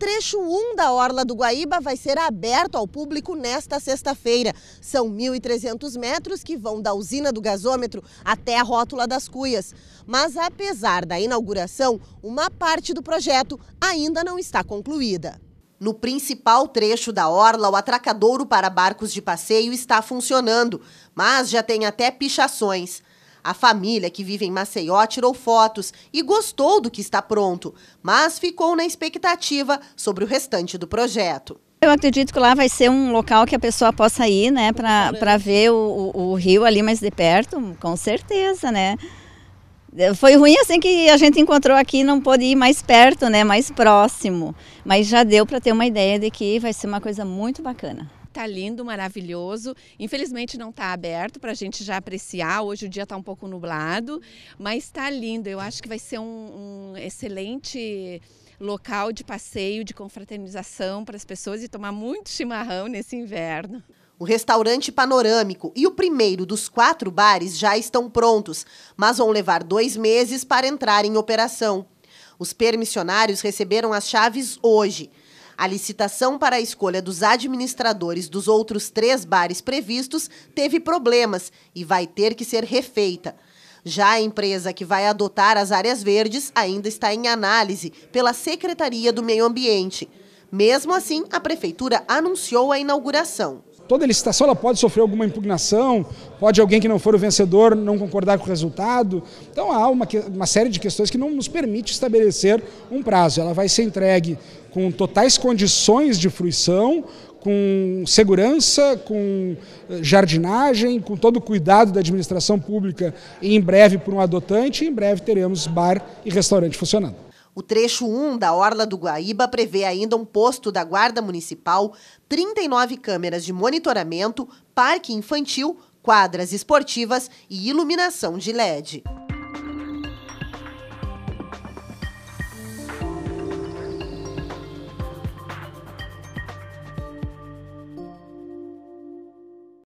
trecho 1 da Orla do Guaíba vai ser aberto ao público nesta sexta-feira. São 1.300 metros que vão da usina do gasômetro até a rótula das cuias. Mas apesar da inauguração, uma parte do projeto ainda não está concluída. No principal trecho da orla, o atracadouro para barcos de passeio está funcionando, mas já tem até pichações. A família que vive em Maceió tirou fotos e gostou do que está pronto, mas ficou na expectativa sobre o restante do projeto. Eu acredito que lá vai ser um local que a pessoa possa ir, né, para ver o, o, rio ali mais de perto, com certeza, né. Foi ruim assim que a gente encontrou aqui, não pôde ir mais perto, né, mais próximo, mas já deu para ter uma ideia de que vai ser uma coisa muito bacana. Tá lindo, maravilhoso. Infelizmente não está aberto para a gente já apreciar. Hoje o dia está um pouco nublado, mas está lindo. Eu acho que vai ser um, um excelente local de passeio, de confraternização para as pessoas e tomar muito chimarrão nesse inverno. O restaurante panorâmico e o primeiro dos quatro bares já estão prontos, mas vão levar dois meses para entrar em operação. Os permissionários receberam as chaves hoje. A licitação para a escolha dos administradores dos outros três bares previstos teve problemas e vai ter que ser refeita. Já a empresa que vai adotar as áreas verdes ainda está em análise pela Secretaria do Meio Ambiente. Mesmo assim, a prefeitura anunciou a inauguração toda licitação ela pode sofrer alguma impugnação, pode alguém que não for o vencedor não concordar com o resultado. Então há uma, uma série de questões que não nos permite estabelecer um prazo. Ela vai ser entregue com totais condições de fruição, com segurança, com eh, jardinagem, com todo o cuidado da administração pública e em breve por um adotante, em breve teremos bar e restaurante funcionando. O trecho 1 da Orla do Guaíba prevê ainda um posto da Guarda Municipal, 39 câmeras de monitoramento, parque infantil, quadras esportivas e iluminação de LED.